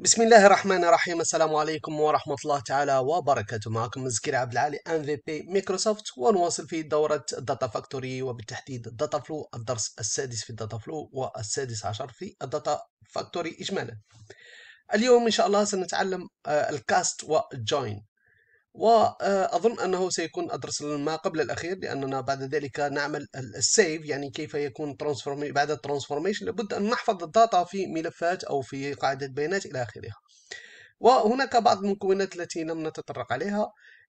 بسم الله الرحمن الرحيم السلام عليكم ورحمة الله تعالى وبركاته معكم مزكير عبد العالي ام في بي مايكروسوفت ونواصل في دورة داتا فاكتوري وبالتحديد داتا فلو الدرس السادس في الداتا فلو والسادس عشر في الداتا فاكتوري اجمالا اليوم ان شاء الله سنتعلم الكاست والجوين وأظن أنه سيكون أدرس ما قبل الأخير لأننا بعد ذلك نعمل السيف يعني كيف يكون بعد الترانسفورميشن لابد أن نحفظ الداتا في ملفات أو في قاعدة بيانات إلى آخره وهناك بعض المكونات التي لم نتطرق عليها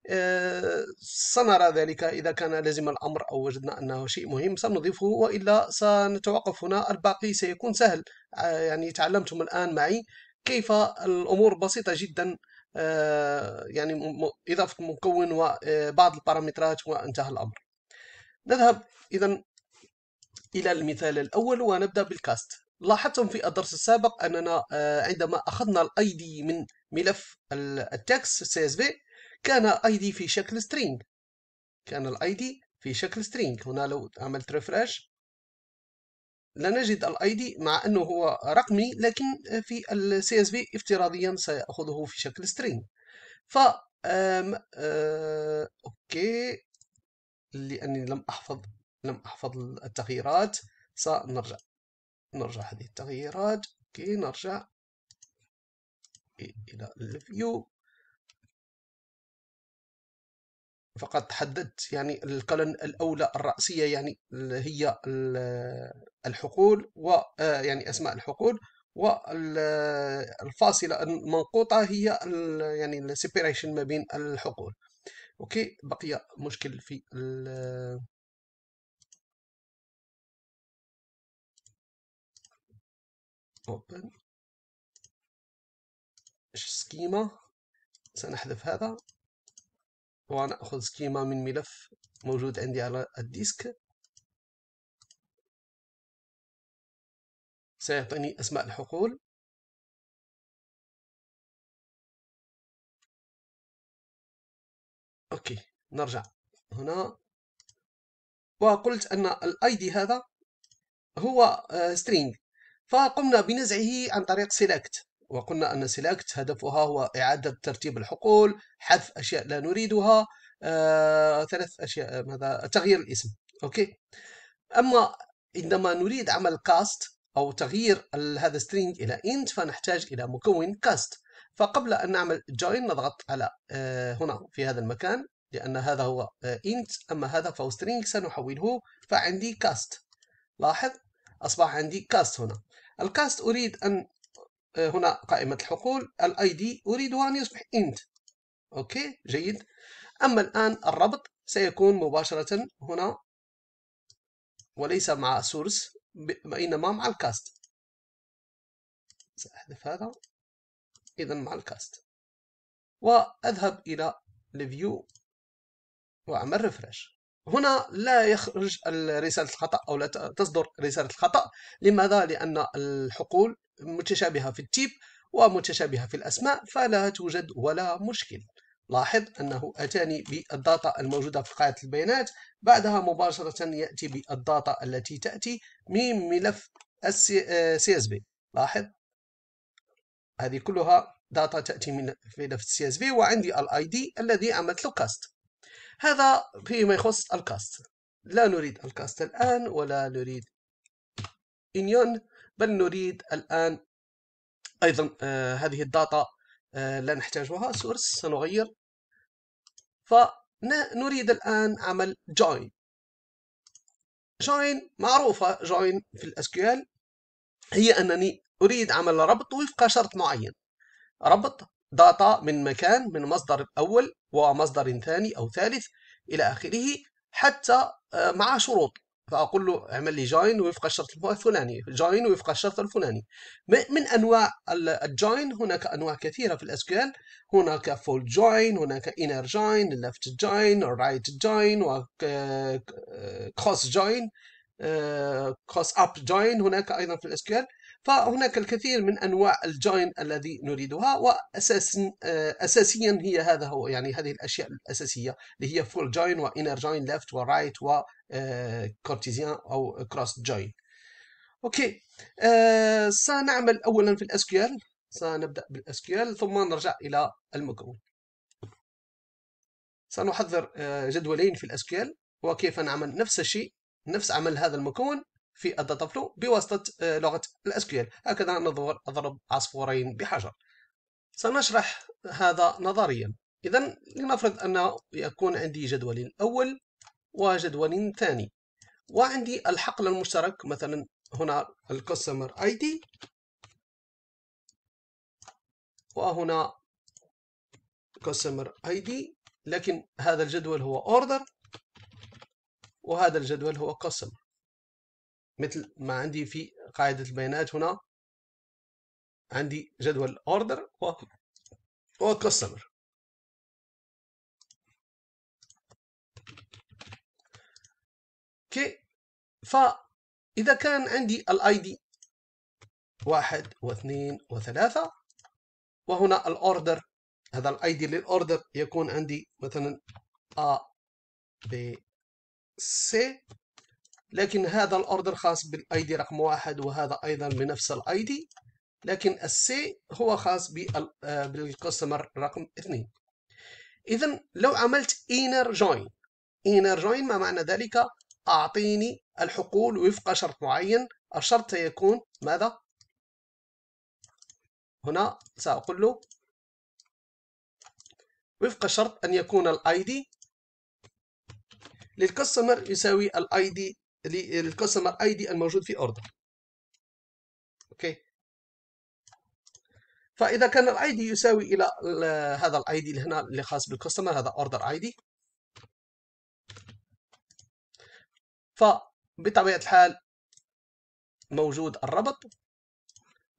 آه، سنرى ذلك إذا كان لازم الأمر أو وجدنا أنه شيء مهم سنضيفه وإلا سنتوقف هنا الباقي سيكون سهل آه، يعني تعلمتم الآن معي كيف الأمور بسيطة جدا آه، يعني إضافة مكون وبعض آه، البارامترات وانتهى الأمر نذهب إذا إلى المثال الأول ونبدأ بالكاست لاحظتم في الدرس السابق أننا آه، عندما أخذنا الاي دي من ملف التكست سي اس كان اي دي في شكل string كان الاي دي في شكل string هنا لو عملت ريفرش لا نجد الايدي مع انه هو رقمي لكن في السي اس في افتراضيا سياخذه في شكل string ف أم أه اوكي لاني لم احفظ لم احفظ التغييرات سنرجع نرجع هذه التغييرات اوكي نرجع الى الفيو فقد تحددت يعني القلن الاولى الراسيه يعني هي الحقول ويعني آه، اسماء الحقول والفاصله المنقوطه هي يعني السيبريشن ما بين الحقول اوكي بقي مشكل في اوبن سكيما سنحذف هذا ونأخذ سكيما من ملف موجود عندي على الديسك سيعطيني أسماء الحقول أوكي نرجع هنا وقلت أن الاي دي هذا هو آه، string فقمنا بنزعه عن طريق select وقلنا أن سيلكت هدفها هو إعادة ترتيب الحقول حذف أشياء لا نريدها آه، ثلاث أشياء ماذا تغيير الاسم أوكي أما عندما نريد عمل كاست أو تغيير هذا string إلى int فنحتاج إلى مكون كاست فقبل أن نعمل join نضغط على آه، هنا في هذا المكان لأن هذا هو إنت آه، int أما هذا فهو string سنحوله فعندي كاست لاحظ أصبح عندي كاست هنا الكاست أريد أن آه، هنا قائمة الحقول الاي دي أريد أن يصبح int أوكي جيد أما الآن الربط سيكون مباشرة هنا وليس مع source وإنما مع الكاست سأحذف هذا إذا مع الكاست وأذهب إلى الفيو وأعمل ريفرش هنا لا يخرج رسالة الخطأ أو لا تصدر رسالة الخطأ لماذا؟ لأن الحقول متشابهة في التيب ومتشابهة في الأسماء فلا توجد ولا مشكل لاحظ أنه أتاني بالداتا الموجودة في قاعدة البيانات بعدها مباشرة يأتي بالداتا التي تأتي من ملف السي اس بي لاحظ هذه كلها داتا تأتي من ملف السي اس بي وعندي الاي دي الذي عملت له كاست هذا فيما يخص الكاست لا نريد الكاست الآن ولا نريد إنيون بل نريد الآن أيضا آه هذه الداتا آه لا نحتاجها سورس سنغير فنريد الآن عمل join join معروفة join في الأسكيال هي أنني أريد عمل ربط وفق شرط معين ربط داتا من مكان من مصدر أول ومصدر ثاني أو ثالث إلى آخره حتى آه، مع شروط فأقول له اعمل لي جوين وفق الشرط الفلاني جوين وفق الشرط الفلاني من أنواع الجوين هناك أنواع كثيرة في الأسكال هناك فول جوين هناك انر جوين ليفت جوين رايت جوين وكروس جوين كوس اب جوين هناك ايضا في الاس كيو ال فهناك الكثير من انواع الجوين الذي نريدها واساس آه، اساسيا هي هذا هو يعني هذه الاشياء الاساسيه اللي هي فول جوين وانر جوين ليفت ورايت وكورتيزيان او كروس جوين اوكي آه، سنعمل اولا في الاس كيو ال سنبدا بالاس كيو ال ثم نرجع الى المكون سنحضر آه، جدولين في الاس كيو ال وكيف نعمل نفس الشيء نفس عمل هذا المكون في الداتا فلو بواسطة آه، لغة ال هكذا اضرب عصفورين بحجر سنشرح هذا نظريا إذا لنفرض أن يكون عندي جدول أول وجدول ثاني وعندي الحقل المشترك مثلا هنا الكاستمر اي دي وهنا كاستمر اي دي لكن هذا الجدول هو اوردر وهذا الجدول هو قسم مثل ما عندي في قاعدة البيانات هنا عندي جدول order و customer فا فإذا كان عندي ال ID واحد واثنين وثلاثة وهنا order هذا ال ID للاوردر يكون عندي مثلا A B سي لكن هذا الاوردر خاص بالاي دي رقم واحد وهذا ايضا بنفس الاي دي لكن السي هو خاص بالكاستمر آه، رقم اثنين اذا لو عملت inner join inner join ما معنى ذلك اعطيني الحقول وفق شرط معين الشرط سيكون ماذا هنا ساقول له وفق شرط ان يكون الاي دي للكاستمر يساوي الاي دي للكاستمر اي دي الموجود في اوردر اوكي فاذا كان الاي دي يساوي الى هذا الاي دي اللي هنا اللي خاص بالكاستمر هذا اوردر اي دي فبطبيعه الحال موجود الربط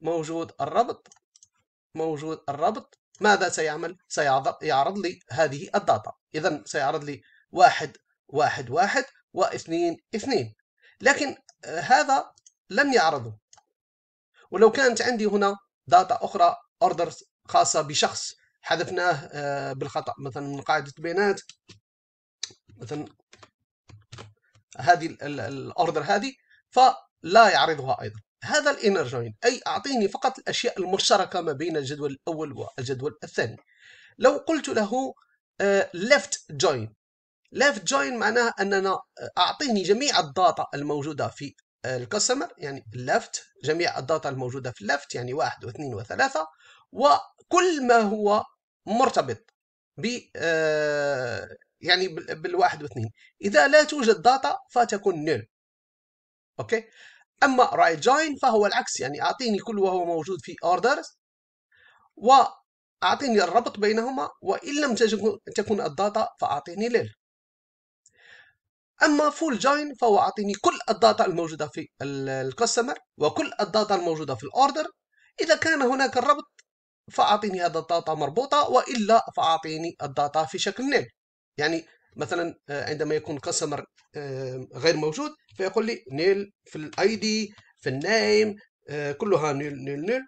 موجود الربط موجود الربط ماذا سيعمل؟ سيعرض لي هذه الداتا إذا سيعرض لي واحد واحد واحد واثنين اثنين لكن آه، هذا لم يعرضه ولو كانت عندي هنا داتا أخرى أوردرز خاصة بشخص حذفناه آه، بالخطأ مثلا من قاعدة بيانات مثلا هذه الأوردر هذه فلا يعرضها أيضا هذا الانر جوين أي أعطيني فقط الأشياء المشتركة ما بين الجدول الأول والجدول الثاني لو قلت له آه، left join left join معناها أننا أعطيني جميع الداتا الموجودة في الكاستمر يعني اللفت جميع الداتا الموجودة في اللفت يعني واحد واثنين وثلاثة وكل ما هو مرتبط ب آه، يعني بالواحد واثنين إذا لا توجد داتا فتكون نيل أوكي أما رايت right جوين فهو العكس يعني أعطيني كل وهو موجود في أوردرز وأعطيني الربط بينهما وإن لم تكن الداتا فأعطيني ليل اما فول جاين فهو اعطيني كل الداتا الموجوده في الكاستمر وكل الداتا الموجوده في الاوردر اذا كان هناك الربط فاعطيني هذا الداتا مربوطه والا فاعطيني الداتا في شكل نيل يعني مثلا آه، عندما يكون كاستمر آه، غير موجود فيقول لي نيل في الاي دي في النيم آه، كلها نيل نيل نيل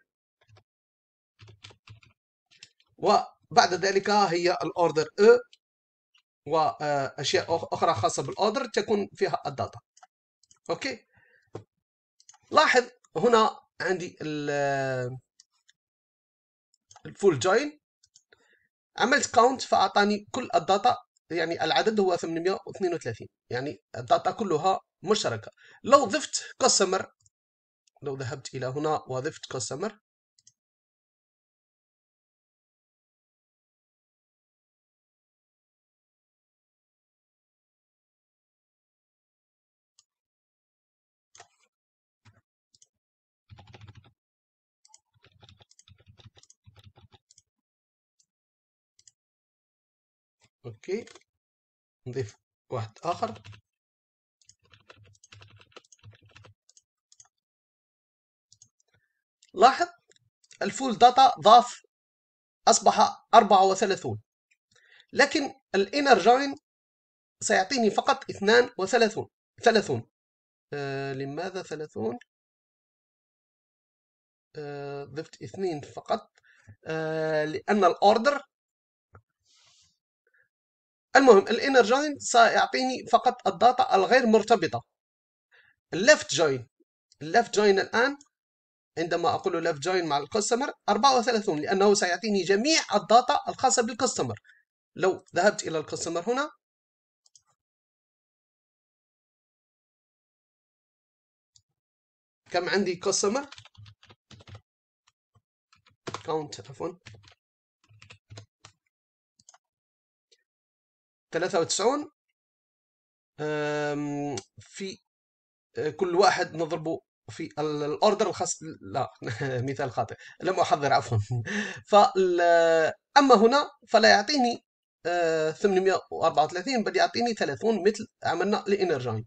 وبعد ذلك هي الاوردر او واشياء اخرى خاصه بالاوردر تكون فيها الداتا اوكي لاحظ هنا عندي الفول جوين عملت كاونت فاعطاني كل الداتا يعني العدد هو 832 يعني الداتا كلها مشتركه لو ضفت كاستمر لو ذهبت الى هنا وضفت كاستمر اوكي نضيف واحد اخر لاحظ الفول داتا ضاف اصبح 34 لكن الانر جوين سيعطيني فقط 32 30 آه لماذا 30 آه ضفت 2 فقط آه لان الاوردر المهم الانر جوين سيعطيني فقط الداتا الغير مرتبطه اللفت جوين اللفت جوين الان عندما اقول لفت جوين مع الكاستمر 34 لانه سيعطيني جميع الداتا الخاصه بالكاستمر لو ذهبت الى الكاستمر هنا كم عندي كاستمر كاونت عفوا 93 في آه، كل واحد نضربه في الاوردر الخاص لا مثال خاطئ لم احضر عفوا فال آه، اما هنا فلا يعطيني 834 آه، بل يعطيني 30 مثل عملنا لانرجاين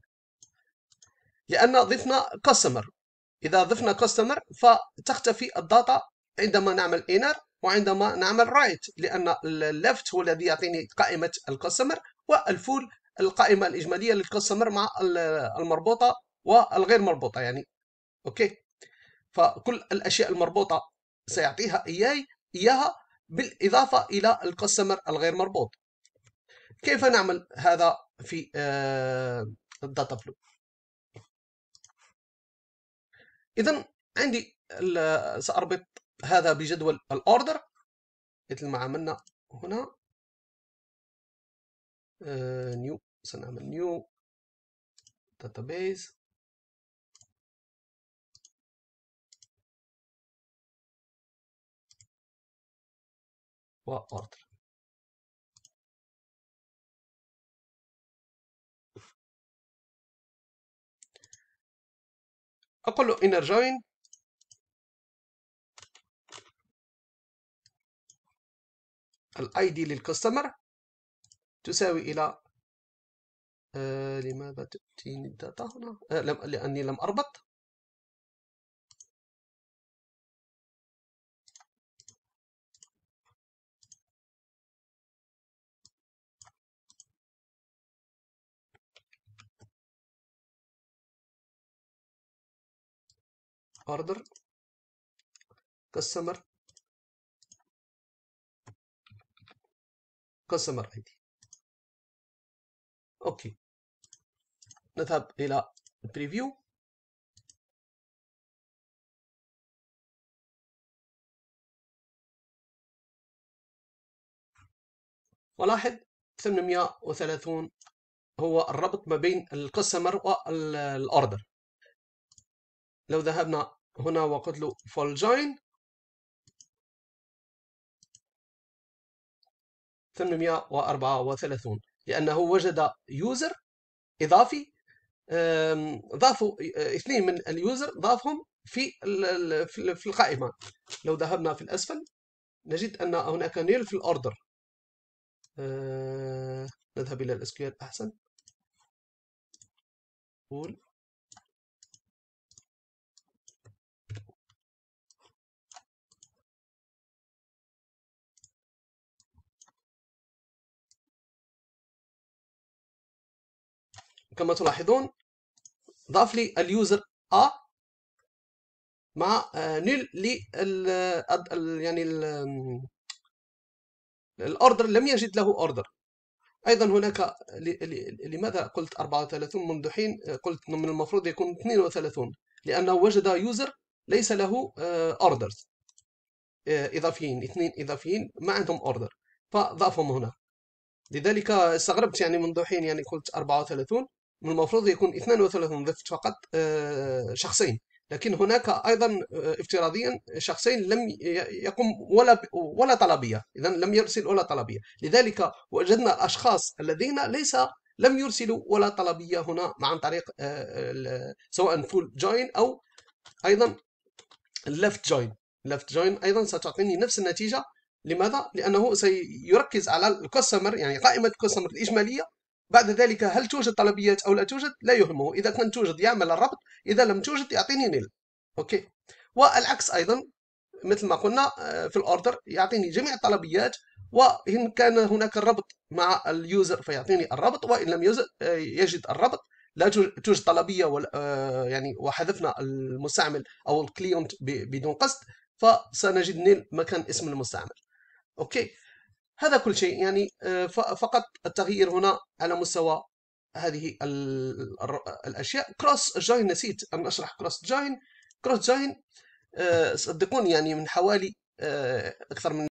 لان ضفنا كاستمر اذا ضفنا كاستمر فتختفي الداتا عندما نعمل انر وعندما نعمل رايت لأن الليفت هو الذي يعطيني قائمة الكاستمر والفول القائمة الإجمالية للكاستمر مع المربوطة والغير مربوطة يعني أوكي فكل الأشياء المربوطة سيعطيها إياي إياها بالإضافة إلى الكاستمر الغير مربوط كيف نعمل هذا في الداتا فلو إذا عندي سأربط هذا بجدول الاوردر مثل ما عملنا هنا نيو آه، سنعمل نيو داتابيز واوردر اقول له انر جوين الاي دي للكاستمر تساوي الى آه لماذا تأتيني الداتا هنا؟ آه لم لأني لم أربط order customer اي id اوكي نذهب الى preview ولاحظ 830 هو الربط ما بين الكاستمر والاوردر لو ذهبنا هنا وقلت له فول جوين 834 لأنه وجد يوزر إضافي ضافوا آه، اثنين من اليوزر ضافهم في في القائمة لو ذهبنا في الأسفل نجد أن هناك نيل في الأوردر آه، نذهب إلى الاسكيل أحسن قول كما تلاحظون ضاف لي اليوزر ا مع آه، نل لل آه، يعني الاوردر لم يجد له اوردر ايضا هناك لماذا قلت 34 منذ حين آه، قلت من المفروض يكون 32 لانه وجد يوزر ليس له اوردرز اضافيين اثنين اضافيين ما عندهم اوردر فضافهم هنا لذلك استغربت يعني منذ حين يعني قلت 34 من المفروض يكون 32 ضفت فقط آه، شخصين لكن هناك ايضا آه، افتراضيا شخصين لم يقم ولا ولا طلبيه اذا لم يرسل ولا طلبيه لذلك وجدنا الاشخاص الذين ليس لم يرسلوا ولا طلبيه هنا عن طريق آه، سواء فول جوين او ايضا ليفت جوين ليفت جوين ايضا ستعطيني نفس النتيجه لماذا؟ لانه سيركز على الكاستمر يعني قائمه الكاستمر الاجماليه بعد ذلك هل توجد طلبيات أو لا توجد لا يهمه إذا كان توجد يعمل الربط إذا لم توجد يعطيني نيل أوكي والعكس أيضا مثل ما قلنا آه، في الأوردر يعطيني جميع الطلبيات وإن كان هناك الربط مع اليوزر فيعطيني الربط وإن لم آه، يجد الربط لا توجد طلبية ولا آه، يعني وحذفنا المستعمل أو الكليونت بدون قصد فسنجد نيل مكان اسم المستعمل أوكي هذا كل شيء يعني آه، فقط التغيير هنا على مستوى هذه الاشياء كروس جوين نسيت ان اشرح كروس جوين كروس جوين صدقوني يعني من حوالي آه، اكثر من